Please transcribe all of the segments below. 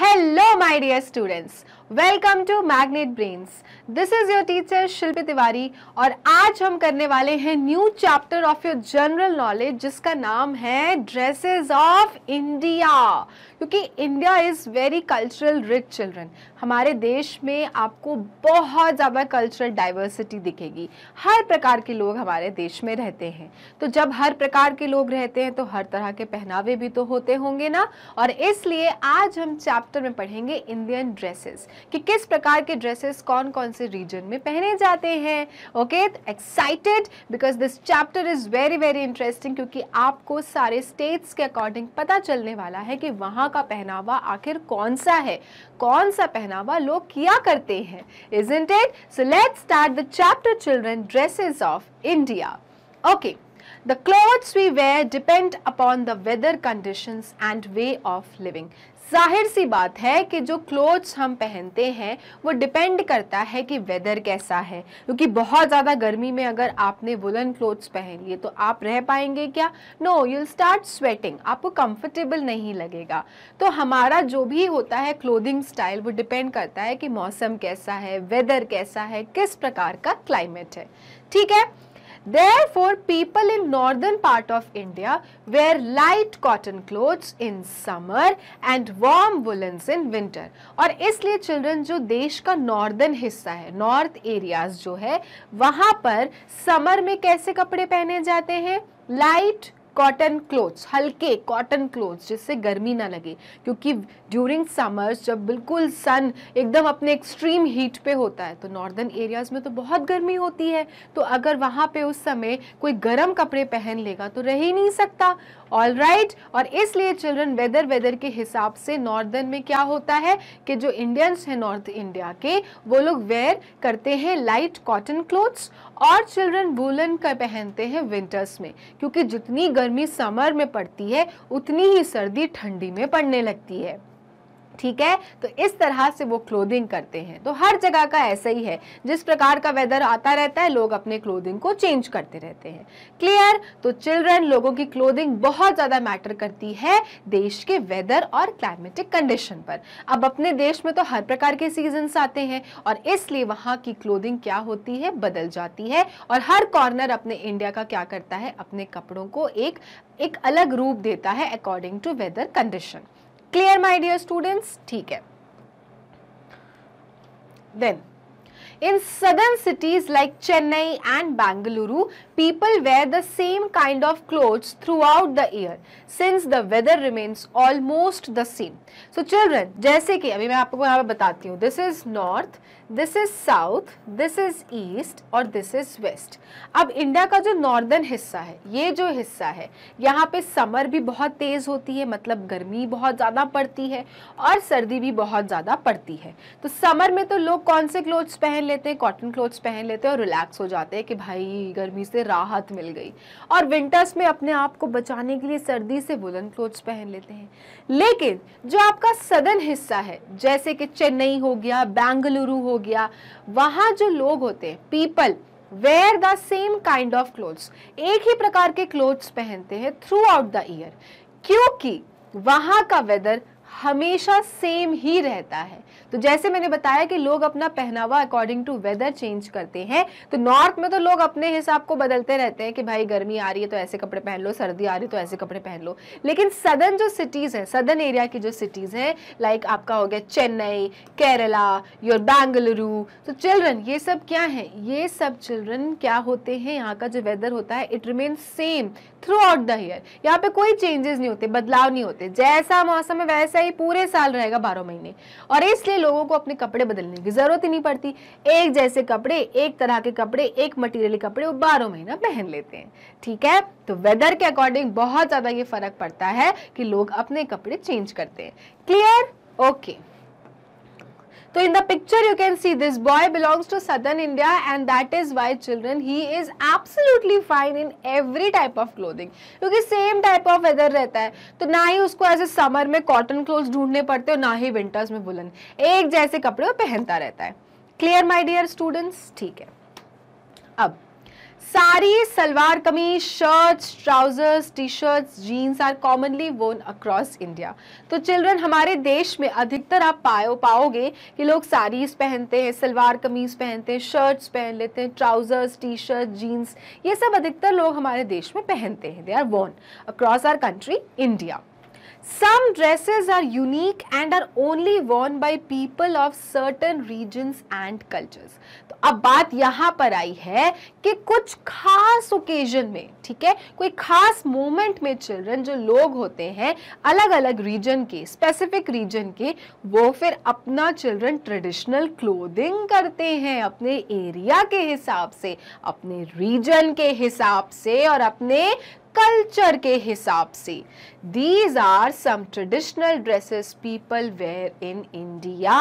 Hello my dear students welcome to magnet brains this is your teacher Shilpi Tiwari और आज हम करने वाले हैं new chapter of your general knowledge जिसका नाम है ड्रेसेस ऑफ इंडिया क्योंकि India is very cultural rich children हमारे देश में आपको बहुत ज़्यादा कल्चरल डाइवर्सिटी दिखेगी हर प्रकार के लोग हमारे देश में रहते हैं तो जब हर प्रकार के लोग रहते हैं तो हर तरह के पहनावे भी तो होते होंगे ना और इसलिए आज हम चैप्टर चैप्टर में पढ़ेंगे इंडियन ड्रेसेस कि किस प्रकार के ड्रेसेस कौन कौन से रीजन में पहने जाते हैं okay excited because this chapter is very very interesting क्योंकि आपको सारे स्टेट्स के अकॉर्डिंग पता चलने वाला है कि वहाँ का पहनावा आखिर कौन सा है कौन सा पहनावा लोग किया करते हैं isn't it so let start the chapter children dresses of India okay The clothes we wear depend upon the weather conditions and way of living. जाहिर सी बात है कि जो क्लोथ्स हम पहनते हैं वो डिपेंड करता है कि वेदर कैसा है क्योंकि बहुत ज़्यादा गर्मी में अगर आपने वुलन क्लोथ्स पहन लिए तो आप रह पाएंगे क्या नो यूल स्टार्ट स्वेटिंग आपको कंफर्टेबल नहीं लगेगा तो हमारा जो भी होता है क्लोथिंग स्टाइल वो डिपेंड करता है कि मौसम कैसा है वेदर कैसा है किस प्रकार का क्लाइमेट है ठीक है Therefore, people in northern part of India wear light cotton clothes in summer and warm woolens in winter. aur isliye children jo desh ka northern hissa hai north areas jo hai wahan par summer mein kaise kapde pehne jate hain Light cotton clothes हल्के cotton clothes जिससे गर्मी ना लगे क्योंकि during summers जब बिल्कुल सन एकदम अपने एक्सट्रीम हीट पे होता है तो नॉर्दर्न एरियाज़ में तो बहुत गर्मी होती है तो अगर वहाँ पे उस समय कोई गर्म कपड़े पहन लेगा तो रह ही नहीं सकता ऑल राइट right? और इसलिए चिल्ड्रन वेदर वेदर के हिसाब से नॉर्दर्न में क्या होता है कि जो इंडियंस हैं नॉर्थ इंडिया के वो लोग वेयर करते हैं लाइट कॉटन क्लोथ्स और चिल्ड्रन वूलन का पहनते हैं विंटर्स में क्योंकि जितनी गर्मी समर में पड़ती है उतनी ही सर्दी ठंडी में पड़ने लगती है ठीक है तो इस तरह से वो क्लोदिंग करते हैं तो हर जगह का ऐसा ही है जिस प्रकार का वेदर आता रहता है लोग अपने क्लोदिंग को चेंज करते रहते हैं क्लियर तो चिल्ड्रन लोगों की क्लोदिंग बहुत ज़्यादा मैटर करती है देश के वेदर और क्लाइमेटिक कंडीशन पर अब अपने देश में तो हर प्रकार के सीजन आते हैं और इसलिए वहाँ की क्लोदिंग क्या होती है बदल जाती है और हर कॉर्नर अपने इंडिया का क्या करता है अपने कपड़ों को एक एक अलग रूप देता है according to weather condition clear my dear students ठीक है then in southern cities like Chennai and Bengaluru people wear the same kind of clothes throughout the year since the weather remains almost the same. So children, जैसे कि अभी मैं आपको यहाँ पर बताती हूँ this is north, this is south, this is east और this is west. अब इंडिया का जो नॉर्दर्न हिस्सा है ये जो हिस्सा है यहाँ पे समर भी बहुत तेज़ होती है मतलब गर्मी बहुत ज़्यादा पड़ती है और सर्दी भी बहुत ज़्यादा पड़ती है तो समर में तो लोग कौन से क्लोथ्स पहन लेते हैं कॉटन क्लोथ्स पहन लेते हैं और रिलैक्स हो जाते हैं कि भाई गर्मी से राहत मिल गई और विंटर्स में अपने आप को बचाने के लिए सर्दी से वुलन क्लोथ्स पहन लेते हैं लेकिन जो आपका सदन हिस्सा है जैसे कि चेन्नई हो गया बेंगलुरु हो गया वहाँ जो लोग होते हैं people wear the same kind of clothes एक ही प्रकार के क्लोथ्स पहनते हैं थ्रू आउट द ईयर क्योंकि वहाँ का वेदर हमेशा सेम ही रहता है तो जैसे मैंने बताया कि लोग अपना पहनावा अकॉर्डिंग टू वेदर चेंज करते हैं तो नॉर्थ में तो लोग अपने हिसाब को बदलते रहते हैं कि भाई गर्मी आ रही है तो ऐसे कपड़े पहन लो सर्दी आ रही है तो ऐसे कपड़े पहन लो लेकिन सदन जो सिटीज़ है सदन एरिया की जो सिटीज़ है लाइक आपका हो गया चेन्नई केरला योर बेंगलुरु तो चिल्ड्रन ये सब क्या है ये सब चिल्ड्रन क्या होते हैं यहाँ का जो वेदर होता है it remain same throughout the year यहाँ पे कोई चेंजेस नहीं होते बदलाव नहीं होते जैसा मौसम है वैसा ही ये पूरे साल रहेगा बारह महीने और इसलिए लोगों को अपने कपड़े बदलने की जरूरत ही नहीं पड़ती एक जैसे कपड़े एक तरह के कपड़े एक मटीरियल कपड़े वो बारह महीना पहन लेते हैं ठीक है तो वेदर के अकॉर्डिंग बहुत ज़्यादा ये फर्क पड़ता है कि लोग अपने कपड़े चेंज करते हैं क्लियर ओके okay. तो in the picture you can see this boy belongs to southern India and that is why children he is absolutely fine in every type of clothing क्योंकि सेम टाइप ऑफ वेदर रहता है तो ना ही उसको ऐसे summer में cotton cloth ढूंढने पड़ते हो ना ही विंटर्स में बुलन एक जैसे कपड़े वो पहनता रहता है क्लियर माई डियर स्टूडेंट्स ठीक है अब sari salwar kameez shirts trousers T shirts jeans are commonly worn across India तो चिल्ड्रन हमारे देश में अधिकतर आप पाओ पाओगे कि लोग साड़ीज पहनते हैं सलवार कमीज पहनते हैं शर्ट्स पहन लेते हैं ट्राउजर्स टी शर्ट जीन्स ये सब अधिकतर लोग हमारे देश में पहनते हैं they are worn across our country India some dresses are unique and are only worn by people of certain regions and cultures. तो अब बात यहाँ पर आई है कि कुछ खास ओकेजन में ठीक है कोई खास मोमेंट में चिल्ड्रन जो लोग होते हैं अलग अलग रीजन के स्पेसिफिक रीजन के वो फिर अपना चिल्ड्रन ट्रेडिशनल क्लोदिंग करते हैं अपने एरिया के हिसाब से अपने रीजन के हिसाब से और अपने कल्चर के हिसाब से these are some traditional dresses people wear in India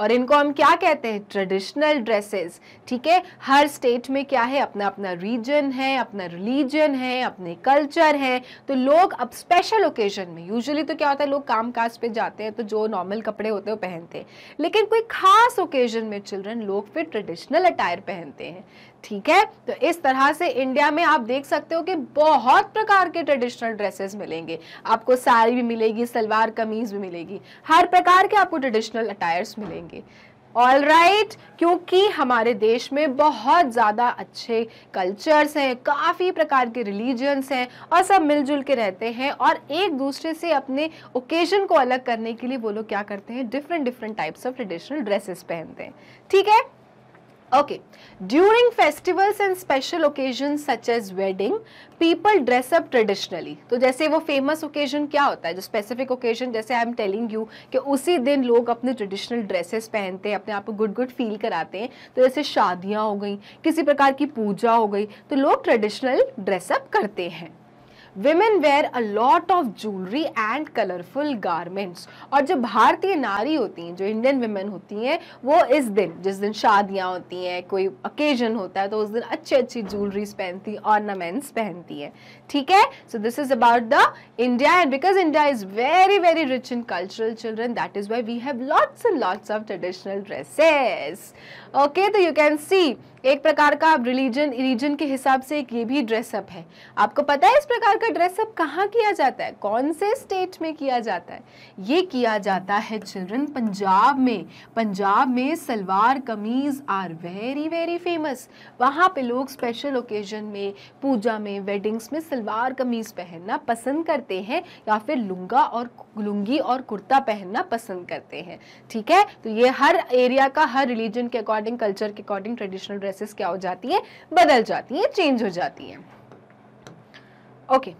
और इनको हम क्या कहते हैं ट्रेडिशनल ड्रेसेस ठीक है हर स्टेट में क्या है अपना अपना रीजन है अपना रिलीजन है अपने कल्चर है तो लोग अब स्पेशल ओकेजन में यूजुअली तो क्या होता है लोग काम काज पे जाते हैं तो जो नॉर्मल कपड़े होते हैं वो पहनते हैं लेकिन कोई खास ओकेजन में चिल्ड्रन लोग फिर ट्रेडिशनल अटायर पहनते हैं ठीक है तो इस तरह से इंडिया में आप देख सकते हो कि बहुत प्रकार के ट्रेडिशनल ड्रेसेस मिलेंगे आपको साड़ी भी मिलेगी सलवार कमीज भी मिलेगी हर प्रकार के आपको ट्रेडिशनल अटायर्स मिलेंगे ऑल राइट right, क्योंकि हमारे देश में बहुत ज़्यादा अच्छे कल्चर्स हैं काफ़ी प्रकार के रिलीजन्स हैं और सब मिलजुल के रहते हैं और एक दूसरे से अपने ओकेजन को अलग करने के लिए वो लोग क्या करते हैं different different types of traditional dresses पहनते हैं ठीक है Okay, during festivals and special occasions such as wedding, people dress up traditionally. तो जैसे वो famous occasion क्या होता है जो specific occasion जैसे I am telling you कि उसी दिन लोग अपने traditional dresses पहनते हैं अपने आप को good good feel कराते हैं तो जैसे शादियाँ हो गई किसी प्रकार की पूजा हो गई तो लोग traditional dress up करते हैं women wear a lot of jewellery and colourful garments और जो भारतीय नारी होती हैं जो इंडियन women होती हैं वो इस दिन जिस दिन शादियाँ होती हैं कोई ओकेजन होता है तो उस दिन अच्छी अच्छी ज्वेलरीज पहनती हैं ऑर्नामेंट्स पहनती हैं ठीक है so this is about the India and because India is very very rich in cultural children that is why we have lots and lots of traditional dresses okay तो यू कैन सी एक प्रकार का religion religion के हिसाब से एक ये भी ड्रेसअप है आपको पता है इस प्रकार का का ड्रेसअप कहाँ किया जाता है कौन से स्टेट में किया जाता है ये किया जाता है चिल्ड्रन पंजाब में पंजाब में सलवार कमीज़ आर वेरी वेरी फेमस वहाँ पे लोग स्पेशल ओकेजन में पूजा में वेडिंग्स में सलवार कमीज़ पहनना पसंद करते हैं या फिर लुंगा और लुंगी और कुर्ता पहनना पसंद करते हैं ठीक है तो ये हर एरिया का हर रिलीजन के अकॉर्डिंग कल्चर के अकॉर्डिंग ट्रेडिशनल ड्रेसेस क्या हो जाती है बदल जाती है चेंज हो जाती है Okay.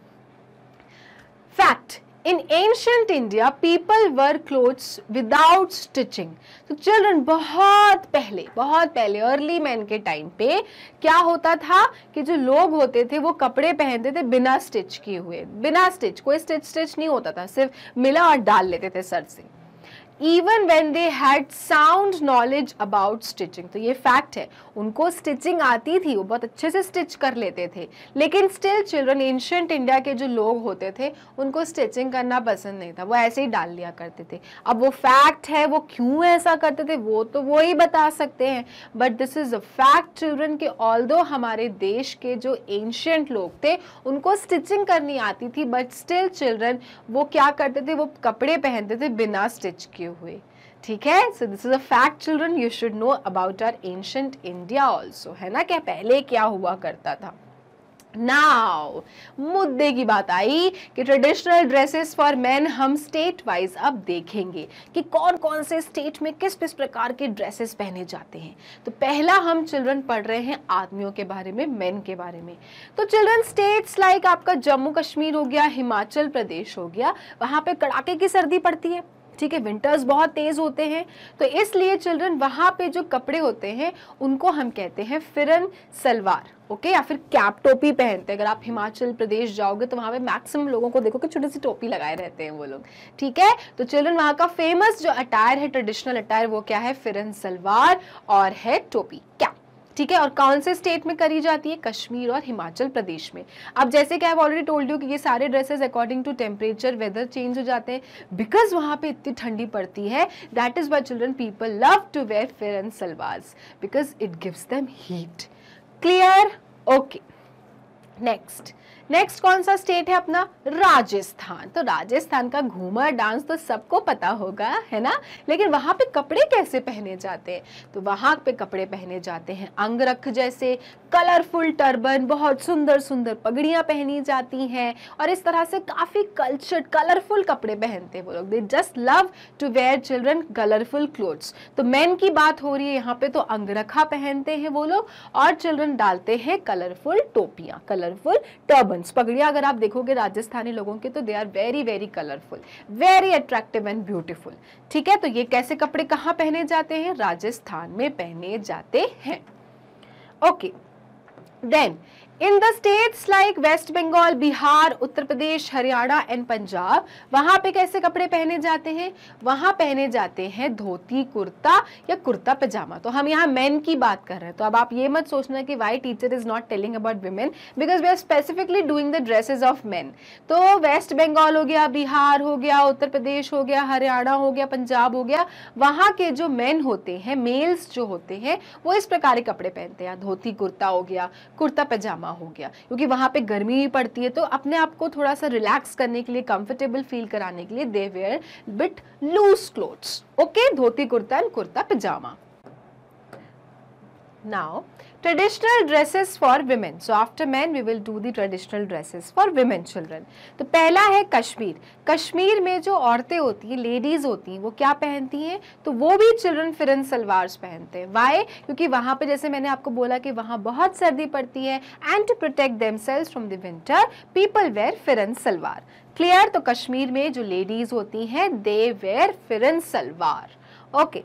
Fact. In ancient India, people wear clothes without stitching. तो so, children बहुत पहले बहुत पहले अर्ली मैन के टाइम पे क्या होता था कि जो लोग होते थे वो कपड़े पहनते थे बिना स्टिच किए हुए बिना स्टिच कोई स्टिच स्टिच नहीं होता था सिर्फ मिला और डाल लेते थे सर से even when they had sound knowledge about stitching तो ये फैक्ट है उनको स्टिचिंग आती थी वो बहुत अच्छे से स्टिच कर लेते थे लेकिन स्टिल चिल्ड्रन एंशंट इंडिया के जो लोग होते थे उनको स्टिचिंग करना पसंद नहीं था वो ऐसे ही डाल लिया करते थे अब वो फैक्ट है वो क्यों ऐसा करते थे वो तो वो ही बता सकते हैं but this is a fact children के ऑल हमारे देश के जो एंशंट लोग थे उनको स्टिचिंग करनी आती थी बट स्टिल चिल्ड्रन वो क्या करते थे वो कपड़े पहनते थे बिना स्टिच किए हुए ठीक है so this is a fact children you should know about our ancient India also है ना क्या पहले क्या हुआ करता था नाउ मुद्दे की बात आई कि ट्रेडिशनल ड्रेसेस फॉर मेन हम स्टेट वाइज अब देखेंगे कि कौन कौन से स्टेट में किस किस प्रकार के ड्रेसेस पहने जाते हैं तो पहला हम चिल्ड्रन पढ़ रहे हैं आदमियों के बारे में मेन के बारे में तो चिल्ड्रन स्टेट्स लाइक आपका जम्मू कश्मीर हो गया हिमाचल प्रदेश हो गया वहाँ पे कड़ाके की सर्दी पड़ती है ठीक है विंटर्स बहुत तेज़ होते हैं तो इसलिए चिल्ड्रन वहां पे जो कपड़े होते हैं उनको हम कहते हैं फिरन सलवार ओके या फिर कैप टोपी पहनते हैं अगर आप हिमाचल प्रदेश जाओगे तो वहां पे मैक्सिमम लोगों को देखो कि छोटी सी टोपी लगाए रहते हैं वो लोग ठीक है तो चिल्ड्रन वहां का फेमस जो अटायर है ट्रेडिशनल अटायर वो क्या है फिरन सलवार और है टोपी कैप ठीक है और कौन से स्टेट में करी जाती है कश्मीर और हिमाचल प्रदेश में अब जैसे कि आई ऑलरेडी टोल्ड यू कि ये सारे dresses according to temperature weather change हो जाते हैं बिकॉज वहाँ पे इतनी ठंडी पड़ती है that is why children people love to wear fair and salwar because it gives them heat clear okay next next कौन सा स्टेट है अपना राजस्थान तो राजस्थान का घूमर डांस तो सबको पता होगा है ना लेकिन वहाँ पे कपड़े कैसे पहने जाते हैं तो वहाँ पे कपड़े पहने जाते हैं अंगरख जैसे कलरफुल टर्बन बहुत सुंदर सुंदर पगड़ियाँ पहनी जाती हैं और इस तरह से काफ़ी कल्चर्ड कलरफुल कपड़े पहनते हैं वो लोग they just love to wear children colourful clothes तो मैन की बात हो रही है यहाँ पे तो अंगरखा पहनते हैं वो लोग और चिल्ड्रन डालते हैं कलरफुल टोपियाँ कलरफुल टर्बन डायमंड्स पगड़िया अगर आप देखोगे राजस्थानी लोगों के तो they are very very colourful very attractive and beautiful ठीक है तो ये कैसे कपड़े कहाँ पहने जाते हैं राजस्थान में पहने जाते हैं okay then in the states like West Bengal Bihar Uttar Pradesh Haryana and Punjab वहां पे कैसे कपड़े पहने जाते हैं वहां पहने जाते हैं धोती कुर्ता या कुर्ता पजामा तो हम यहाँ मेन की बात कर रहे हैं तो अब आप ये मत सोचना कि why teacher is not telling about women because we are specifically doing the dresses of men तो वेस्ट बंगाल हो गया बिहार हो गया उत्तर प्रदेश हो गया हरियाणा हो गया पंजाब हो गया वहां के जो मेन होते हैं मेल्स जो होते हैं वो इस प्रकार के कपड़े पहनते हैं धोती कुर्ता हो गया कुर्ता पजामा जमा हो गया क्योंकि वहाँ पे गर्मी भी पड़ती है तो अपने आप को थोड़ा सा रिलैक्स करने के लिए कंफर्टेबल फील कराने के लिए they wear bit loose clothes okay dhoti kurta and kurta pyjama now traditional dresses for women so after man we will do the traditional dresses for women children तो पहला है कश्मीर कश्मीर में जो औरतें होती हैं लेडीज़ होती हैं वो क्या पहनती हैं तो वो भी चिल्ड्रन फिरन सलवार पहनते हैं वाई क्योंकि वहाँ पर जैसे मैंने आपको बोला कि वहाँ बहुत सर्दी पड़ती है and to protect themselves from the winter people wear pheran salwar clear तो कश्मीर में जो लेडीज़ होती हैं they wear pheran salwar okay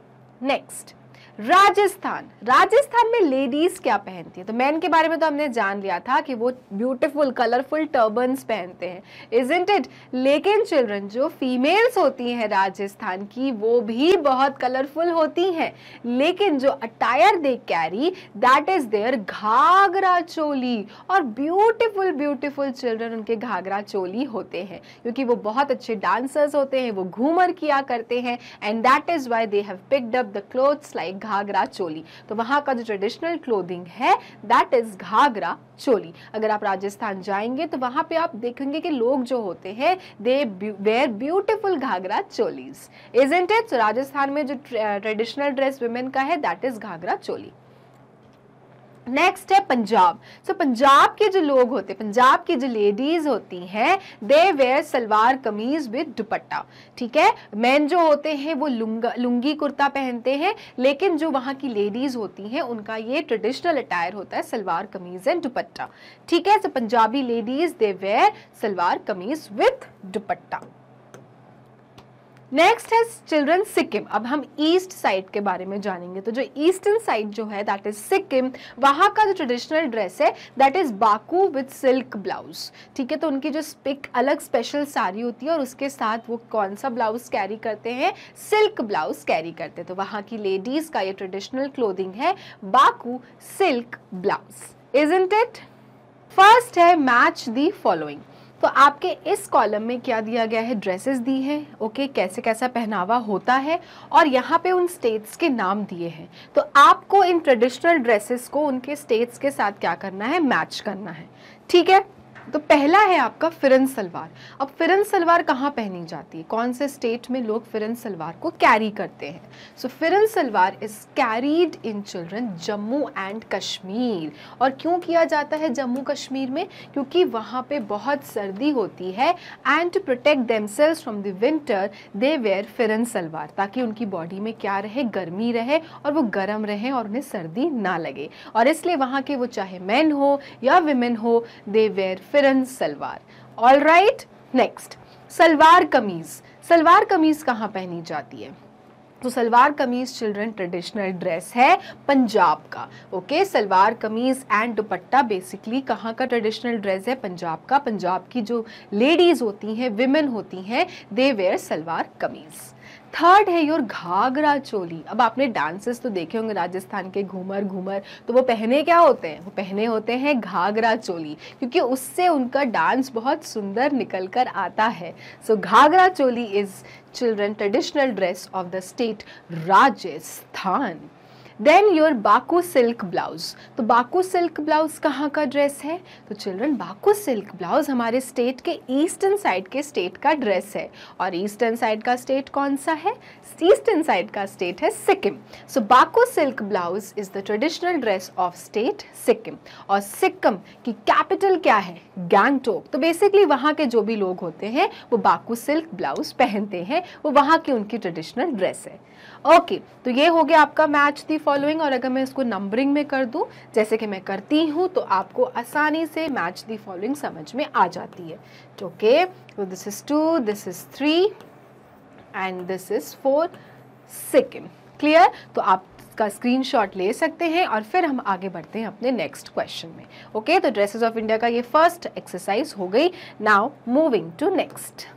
next Rajasthan Rajasthan में लेडीज क्या पहनती है तो मैन के बारे में तो हमने जान लिया था कि वो ब्यूटीफुल कलरफुल टर्बन्स पहनते हैं इज इट लेकिन चिल्ड्रन जो फीमेल्स होती हैं राजस्थान की वो भी बहुत कलरफुल होती हैं लेकिन जो attire they carry that is their ghagra choli और ब्यूटिफुल ब्यूटिफुल चिल्ड्रन उनके घाघरा चोली होते हैं क्योंकि वो बहुत अच्छे डांसर्स होते हैं वो घूमर किया करते हैं and that is why they have picked up the clothes like ghagra choli तो वहाँ का जो ट्रेडिशनल क्लोदिंग है दैट इज घाघरा चोली अगर आप राजस्थान जाएंगे तो वहाँ पे आप देखेंगे कि लोग जो होते हैं they wear beautiful ghagra cholis isn't it Rajasthan में जो ट्रेडिशनल ड्रेस वुमेन का है that is ghagra choli next है पंजाब सो so, पंजाब के जो लोग होते पंजाब की जो लेडीज होती हैं दे वेयर सलवार कमीज विद दुपट्टा ठीक है मैन जो होते हैं वो लुंगा लुंगी कुर्ता पहनते हैं लेकिन जो वहाँ की लेडीज होती हैं उनका ये ट्रेडिशनल अटायर होता है सलवार कमीज एंड दुपट्टा ठीक है so so, Punjabi ladies they wear salwar kameez with dupatta next है चिल्ड्रन सिक्किम अब हम ईस्ट साइड के बारे में जानेंगे तो जो ईस्टर्न साइड जो है दैट इज सिक्किम वहां का जो ट्रेडिशनल ड्रेस है that is bakhu with silk blouse ठीक है तो उनकी जो एक अलग स्पेशल साड़ी होती है और उसके साथ वो कौन सा ब्लाउज कैरी करते हैं सिल्क ब्लाउज कैरी करते हैं तो वहां की लेडीज का ये ट्रेडिशनल क्लोदिंग है bakhu silk blouse is it first है मैच दी फॉलोइंग तो आपके इस कॉलम में क्या दिया गया है ड्रेसेस दी हैं ओके कैसे कैसा पहनावा होता है और यहाँ पे उन स्टेट्स के नाम दिए हैं तो आपको इन ट्रेडिशनल ड्रेसेस को उनके स्टेट्स के साथ क्या करना है मैच करना है ठीक है तो पहला है आपका फिरन सलवार अब फिरन सलवार कहाँ पहनी जाती है कौन से स्टेट में लोग फिरन सलवार को कैरी करते हैं so so, pheran salwar is carried in children Jammu and Kashmir और क्यों किया जाता है जम्मू कश्मीर में क्योंकि वहाँ पे बहुत सर्दी होती है and to protect themselves from the winter they wear pheran salwar ताकि उनकी बॉडी में क्या रहे गर्मी रहे और वो गर्म रहे और उन्हें सर्दी ना लगे और इसलिए वहाँ के वो चाहे मैन हो या विमेन हो they wear pheran salwar all right next salwar kameez salwar कमीज कहाँ पहनी जाती है तो सलवार कमीज चिल्ड्रन ट्रेडिशनल ड्रेस है पंजाब का ओके okay? सलवार कमीज एंड दुपट्टा बेसिकली कहाँ का ट्रेडिशनल ड्रेस है पंजाब का पंजाब की जो लेडीज़ होती हैं विमेन होती हैं दे वेयर सलवार कमीज़ थर्ड है योर घाघरा चोली अब आपने डांसेस तो देखे होंगे राजस्थान के घूमर घूमर तो वो पहने क्या होते हैं वो पहने होते हैं घाघरा चोली क्योंकि उससे उनका डांस बहुत सुंदर निकल कर आता है so ghagra choli is children traditional dress of the state Rajasthan then your bakhu silk blouse तो बाको सिल्क ब्लाउज कहाँ का ड्रेस है तो चिल्ड्रन बाको सिल्क ब्लाउज हमारे स्टेट के ईस्टर्न साइड के स्टेट का ड्रेस है और ईस्टर्न साइड का स्टेट कौन सा है ईस्टर्न साइड का स्टेट है Sikkim so bakhu silk blouse is the traditional dress of state Sikkim और सिक्किम की कैपिटल क्या है गैंगटोक तो बेसिकली वहाँ के जो भी लोग होते हैं वो बाकू सिल्क ब्लाउज पहनते हैं वो वहाँ की उनकी ट्रेडिशनल ड्रेस है ओके okay, तो ये हो गया आपका मैच दी फॉर फॉलोइंग और अगर मैं इसको नंबरिंग में कर दूं जैसे कि मैं करती हूं तो आपको आसानी से मैच दी फॉलोइंग समझ में आ जाती है ओके तो this is two this is three and this is four second clear तो आप का स्क्रीनशॉट ले सकते हैं और फिर हम आगे बढ़ते हैं अपने नेक्स्ट क्वेश्चन में ओके तो ड्रेसेस ऑफ इंडिया का ये फर्स्ट एक्सरसाइज हो गई now moving to next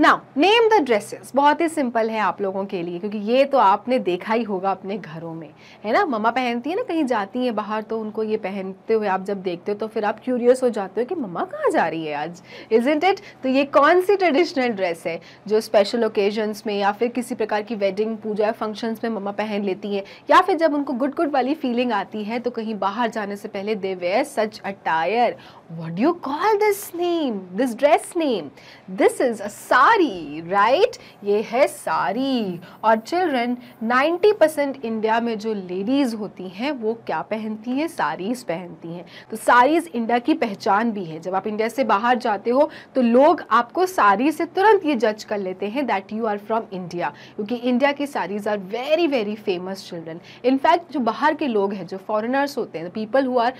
now name the dresses बहुत ही सिंपल है आप लोगों के लिए क्योंकि ये तो आपने देखा ही होगा अपने घरों में है ना मम्मा पहनती है ना कहीं जाती है बाहर तो उनको ये पहनते हुए आप जब देखते हो तो फिर आप क्यूरियस हो जाते हो कि मम्मा कहाँ जा रही है आज इज इंट इट तो ये कौन सी ट्रेडिशनल ड्रेस है जो स्पेशल ओकेजन्स में या फिर किसी प्रकार की वेडिंग पूजा फंक्शंस में मम्मा पहन लेती हैं या फिर जब उनको गुड गुड वाली फीलिंग आती है तो कहीं बाहर जाने से पहले they wear such attire what do you call this name, this dress name? This is a sari, right? ये है साड़ी और चिल्ड्रन 90 परसेंट इंडिया में जो लेडीज़ होती हैं वो क्या पहनती हैं साड़ीज़ पहनती हैं तो साड़ीज़ इंडिया की पहचान भी है जब आप इंडिया से बाहर जाते हो तो लोग आपको साड़ी से तुरंत ये जज कर लेते हैं that you are from India क्योंकि इंडिया की saris are very very famous children in fact जो बाहर के लोग हैं जो फॉरनर्स होते हैं people who are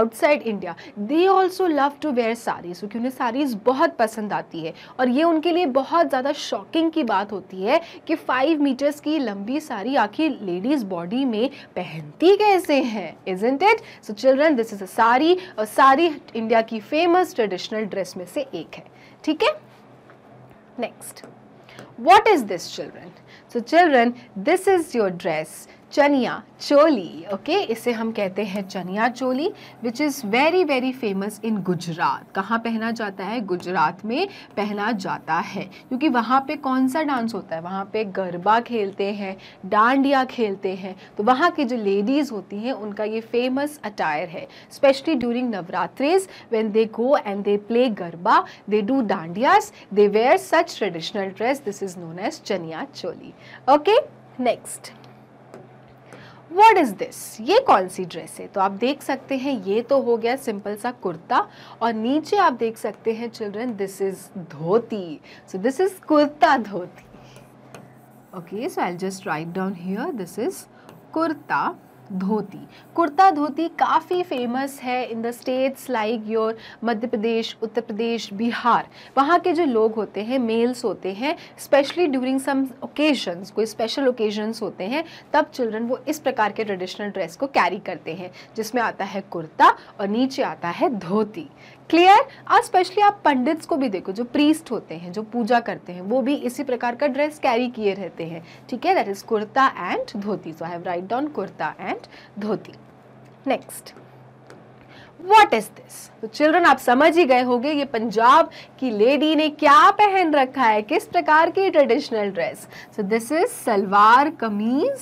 outside India they also also love to wear saris क्योंकि उन्हें साड़ीज़ बहुत पसंद आती है और ये उनके लिए बहुत ज़्यादा शॉकिंग की बात होती है कि फाइव मीटर्स की लंबी साड़ी आखिर लेडीज़ बॉडी में पहनती कैसे हैं isn't it so children this is a sari और साड़ी इंडिया की फेमस ट्रेडिशनल ड्रेस में से एक है ठीक है next what is this children so children this is your dress chaniya choli okay okay? इसे हम कहते हैं chaniya choli which is very very famous in Gujarat कहाँ पहना जाता है गुजरात में पहना जाता है क्योंकि वहाँ पे कौन सा डांस होता है वहाँ पे गरबा खेलते हैं डांडिया खेलते हैं तो वहाँ की जो लेडीज़ होती हैं उनका ये फेमस अटायर है specially during Navratris when they go and they play garba they do dandiyas they wear such traditional dress this is known as chaniya choli okay next what is this ये कौन सी ड्रेस है तो आप देख सकते हैं ये तो हो गया सिंपल सा कुर्ता और नीचे आप देख सकते हैं children this is dhoti so this is kurta dhoti okay so I just write down here this is kurta dhoti kurta dhoti काफ़ी फेमस है in the states like your Madhya Pradesh Uttar Pradesh Bihar वहाँ के जो लोग होते हैं मेल्स होते हैं स्पेशली ड्यूरिंग सम ओकेजन्स कोई स्पेशल ओकेजन्स होते हैं तब चिल्ड्रन वो इस प्रकार के ट्रेडिशनल ड्रेस को कैरी करते हैं जिसमें आता है कुर्ता और नीचे आता है धोती क्लियर और स्पेशली आप पंडित्स को भी देखो जो प्रीस्ट होते हैं जो पूजा करते हैं वो भी इसी प्रकार का ड्रेस कैरी किए रहते हैं ठीक है that is kurta and dhoti so I have write down kurta and dhoti next what is this तो चिल्ड्रन आप समझ ही गए होंगे ये पंजाब की लेडी ने क्या पहन रखा है किस प्रकार की traditional dress so this is salwar kameez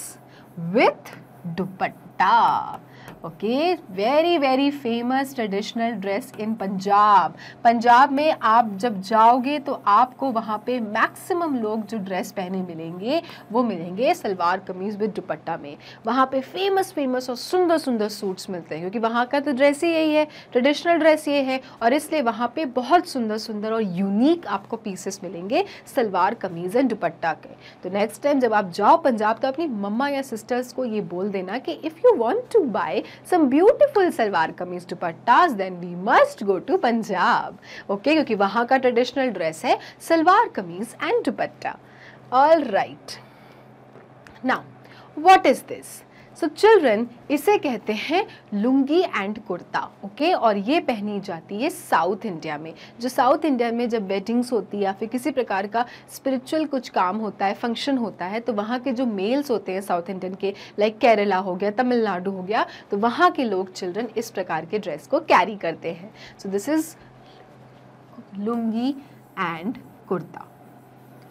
with dupatta okay very very famous traditional dress in Punjab Punjab में आप जब जाओगे तो आपको वहाँ पे मैक्सिमम लोग जो ड्रेस पहने मिलेंगे वो मिलेंगे सलवार कमीज़ विद दुपट्टा में वहाँ पे फेमस फेमस और सुंदर सुंदर सूट्स मिलते हैं क्योंकि वहाँ का तो ड्रेस ही यही है ट्रेडिशनल ड्रेस ये है और इसलिए वहाँ पर बहुत सुंदर सुंदर और यूनिक आपको पीसेस मिलेंगे सलवार कमीज़ एंड दुपट्टा के तो नेक्स्ट टाइम जब आप जाओ पंजाब तो अपनी मम्मा या सिस्टर्स को ये बोल देना कि if you want to buy some beautiful salwar kameez dupattas then we must go to Punjab. Okay, because वहाँ का dress: ड्रेस है सलवार कमीज All right. Now, what is this? So so, children इसे कहते हैं lungi and kurta okay okay? और ये पहनी जाती है साउथ इंडिया में जो साउथ इंडिया में जब वेडिंग्स होती है या फिर किसी प्रकार का स्पिरिचुअल कुछ काम होता है फंक्शन होता है तो वहाँ के जो मेल्स होते हैं साउथ इंडियन के लाइक केरला हो गया तमिलनाडु हो गया तो वहाँ के लोग चिल्ड्रन इस प्रकार के ड्रेस को कैरी करते हैं so this is lungi and kurta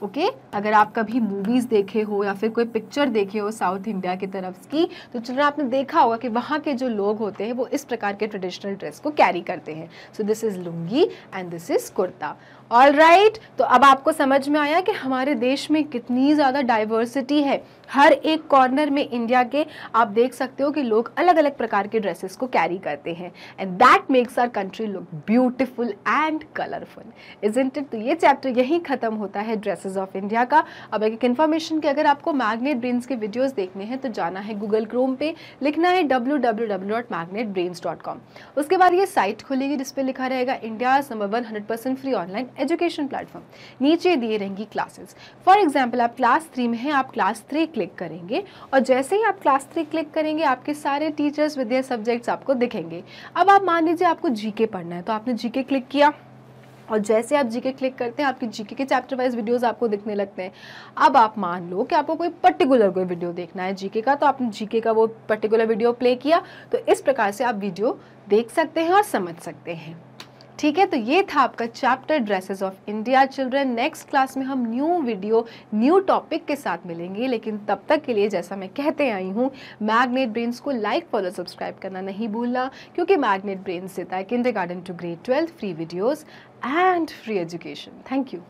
okay अगर आप कभी मूवीज़ देखे हो या फिर कोई पिक्चर देखे हो साउथ इंडिया की तरफ की तो चिल्ड्रन आपने देखा होगा कि वहाँ के जो लोग होते हैं वो इस प्रकार के ट्रेडिशनल ड्रेस को कैरी करते हैं so this is lungi and this is kurta all right तो अब आपको समझ में आया कि हमारे देश में कितनी ज़्यादा डाइवर्सिटी है हर एक कॉर्नर में इंडिया के आप देख सकते हो कि लोग अलग अलग प्रकार के ड्रेसेस को कैरी करते हैं and that makes our country look beautiful and colourful is it तो ये चैप्टर यहीं ख़त्म होता है ड्रेसेस फोर्सेज ऑफ इंडिया का अब एक इन्फॉर्मेशन की अगर आपको मैग्नेट ब्रेन्स के वीडियोज देखने हैं तो जाना है गूगल क्रोम पे लिखना है डब्ल्यू उसके बाद ये साइट खुलेगी जिसपे लिखा रहेगा India number one hundred free online education platform नीचे दिए रहेंगी क्लासेस फॉर एग्जाम्पल आप क्लास थ्री में हैं आप क्लास थ्री क्लिक करेंगे और जैसे ही आप क्लास थ्री क्लिक करेंगे आपके सारे टीचर्स विद्या सब्जेक्ट्स आपको दिखेंगे अब आप मान लीजिए आपको जीके पढ़ना है तो आपने जीके क्लिक किया और जैसे आप जीके क्लिक करते हैं आपकी जीके के चैप्टर वाइज वीडियोस आपको दिखने लगते हैं अब आप मान लो कि आपको कोई पर्टिकुलर कोई वीडियो देखना है जीके का तो आपने जीके का वो पर्टिकुलर वीडियो प्ले किया तो इस प्रकार से आप वीडियो देख सकते हैं और समझ सकते हैं ठीक है तो ये था आपका chapter dresses of India children next class में हम न्यू वीडियो न्यू टॉपिक के साथ मिलेंगे लेकिन तब तक के लिए जैसा मैं कहते आई हूँ मैग्नेट ब्रेन्स को लाइक फॉलो सब्सक्राइब करना नहीं भूलना क्योंकि मैग्नेट ब्रेन्स देता है kindergarten to grade twelfth free videos and free education. Thank you.